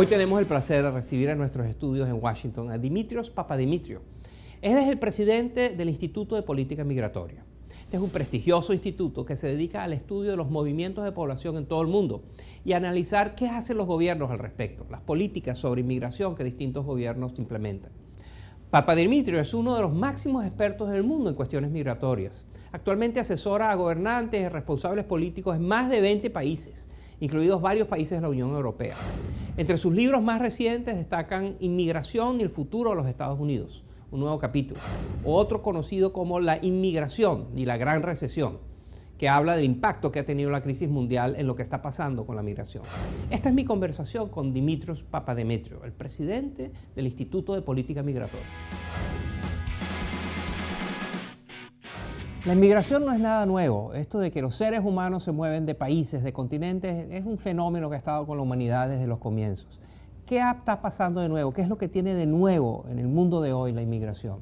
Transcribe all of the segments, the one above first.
Hoy tenemos el placer de recibir a nuestros estudios en Washington a Dimitrios Papadimitrio. Él es el presidente del Instituto de Política Migratoria. Este es un prestigioso instituto que se dedica al estudio de los movimientos de población en todo el mundo y analizar qué hacen los gobiernos al respecto, las políticas sobre inmigración que distintos gobiernos implementan. Papa es uno de los máximos expertos del mundo en cuestiones migratorias. Actualmente asesora a gobernantes y responsables políticos en más de 20 países incluidos varios países de la Unión Europea. Entre sus libros más recientes destacan Inmigración y el futuro de los Estados Unidos, un nuevo capítulo. Otro conocido como La inmigración y la gran recesión, que habla del impacto que ha tenido la crisis mundial en lo que está pasando con la migración. Esta es mi conversación con Dimitrios Papademetrio, el presidente del Instituto de Política Migratoria. La inmigración no es nada nuevo. Esto de que los seres humanos se mueven de países, de continentes, es un fenómeno que ha estado con la humanidad desde los comienzos. ¿Qué está pasando de nuevo? ¿Qué es lo que tiene de nuevo en el mundo de hoy la inmigración?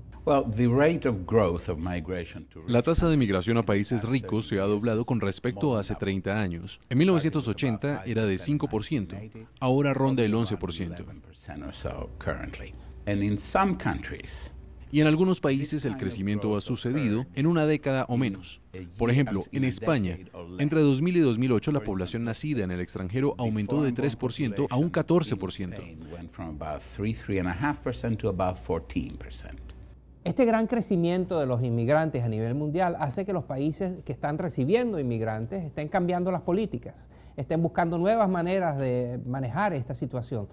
La tasa de inmigración a países ricos se ha doblado con respecto a hace 30 años. En 1980 era de 5%, ahora ronda el 11%. Y en algunos países el crecimiento ha sucedido en una década o menos. Por ejemplo, en España, entre 2000 y 2008 la población nacida en el extranjero aumentó de 3% a un 14%. Este gran crecimiento de los inmigrantes a nivel mundial hace que los países que están recibiendo inmigrantes estén cambiando las políticas, estén buscando nuevas maneras de manejar esta situación.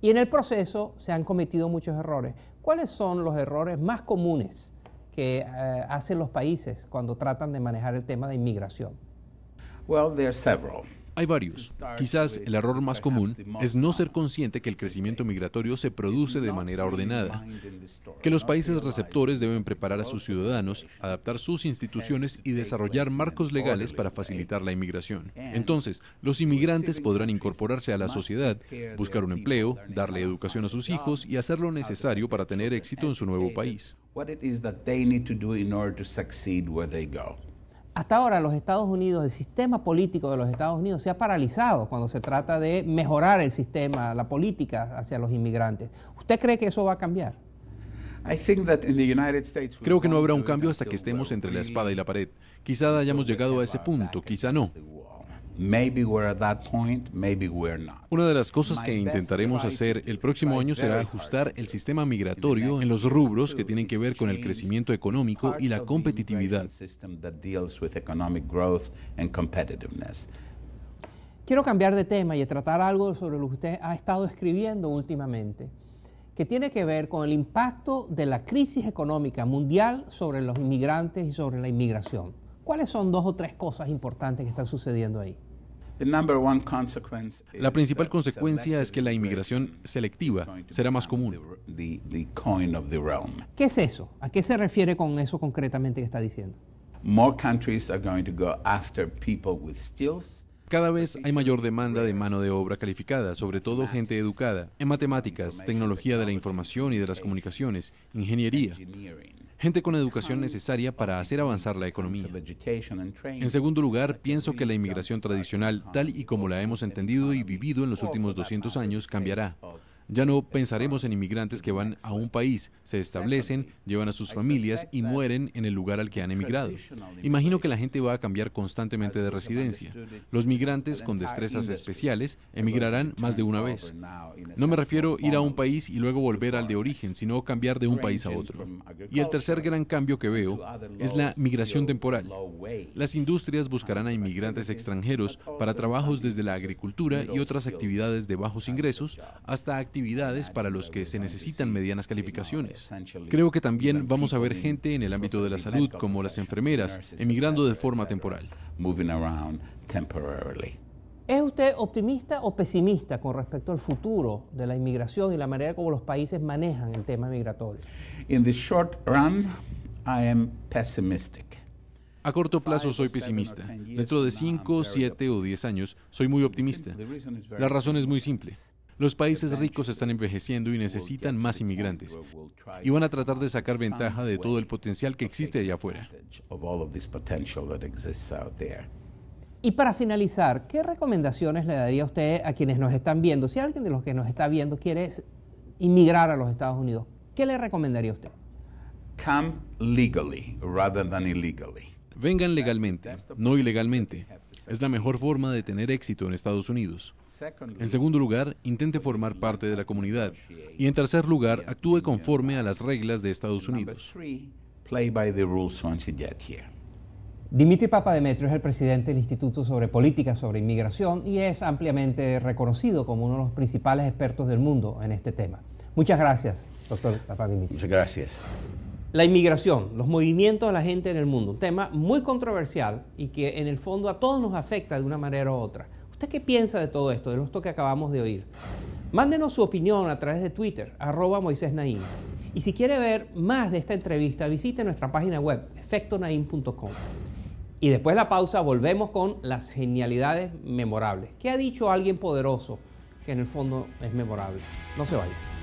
Y en el proceso se han cometido muchos errores. ¿Cuáles son los errores más comunes que eh, hacen los países cuando tratan de manejar el tema de inmigración? Well, there are several. Hay varios. Quizás el error más común es no ser consciente que el crecimiento migratorio se produce de manera ordenada, que los países receptores deben preparar a sus ciudadanos, adaptar sus instituciones y desarrollar marcos legales para facilitar la inmigración. Entonces, los inmigrantes podrán incorporarse a la sociedad, buscar un empleo, darle educación a sus hijos y hacer lo necesario para tener éxito en su nuevo país. Hasta ahora los Estados Unidos, el sistema político de los Estados Unidos se ha paralizado cuando se trata de mejorar el sistema, la política hacia los inmigrantes. ¿Usted cree que eso va a cambiar? Creo que no habrá un cambio hasta que estemos entre la espada y la pared. Quizá hayamos llegado a ese punto, quizá no. Una de las cosas que intentaremos hacer el próximo año será ajustar el sistema migratorio en los rubros que tienen que ver con el crecimiento económico y la competitividad. Quiero cambiar de tema y tratar algo sobre lo que usted ha estado escribiendo últimamente, que tiene que ver con el impacto de la crisis económica mundial sobre los inmigrantes y sobre la inmigración. ¿Cuáles son dos o tres cosas importantes que están sucediendo ahí? La principal consecuencia es que la inmigración selectiva será más común. ¿Qué es eso? ¿A qué se refiere con eso concretamente que está diciendo? Cada vez hay mayor demanda de mano de obra calificada, sobre todo gente educada, en matemáticas, tecnología de la información y de las comunicaciones, ingeniería gente con educación necesaria para hacer avanzar la economía. En segundo lugar, pienso que la inmigración tradicional, tal y como la hemos entendido y vivido en los últimos 200 años, cambiará. Ya no pensaremos en inmigrantes que van a un país, se establecen, llevan a sus familias y mueren en el lugar al que han emigrado. Imagino que la gente va a cambiar constantemente de residencia. Los migrantes con destrezas especiales emigrarán más de una vez. No me refiero a ir a un país y luego volver al de origen, sino cambiar de un país a otro. Y el tercer gran cambio que veo es la migración temporal. Las industrias buscarán a inmigrantes extranjeros para trabajos desde la agricultura y otras actividades de bajos ingresos hasta actividades para los que se necesitan medianas calificaciones. Creo que también vamos a ver gente en el ámbito de la salud, como las enfermeras, emigrando de forma temporal. ¿Es usted optimista o pesimista con respecto al futuro de la inmigración y la manera como los países manejan el tema migratorio? A corto plazo soy pesimista. Dentro de 5, 7 o 10 años soy muy optimista. La razón es muy simple. Los países ricos están envejeciendo y necesitan más inmigrantes. Y van a tratar de sacar ventaja de todo el potencial que existe allá afuera. Y para finalizar, ¿qué recomendaciones le daría usted a quienes nos están viendo? Si alguien de los que nos está viendo quiere inmigrar a los Estados Unidos, ¿qué le recomendaría usted? Come legally rather than illegally. Vengan legalmente, no ilegalmente. Es la mejor forma de tener éxito en Estados Unidos. En segundo lugar, intente formar parte de la comunidad. Y en tercer lugar, actúe conforme a las reglas de Estados Unidos. Dimitri Papademetrio es el presidente del Instituto sobre Política sobre Inmigración y es ampliamente reconocido como uno de los principales expertos del mundo en este tema. Muchas gracias, doctor Papademetrio. Muchas gracias. La inmigración, los movimientos de la gente en el mundo, un tema muy controversial y que en el fondo a todos nos afecta de una manera u otra. ¿Usted qué piensa de todo esto, de esto que acabamos de oír? Mándenos su opinión a través de Twitter, arroba Moisés Naim. Y si quiere ver más de esta entrevista, visite nuestra página web, efectonaim.com. Y después de la pausa volvemos con las genialidades memorables. ¿Qué ha dicho alguien poderoso que en el fondo es memorable? No se vaya.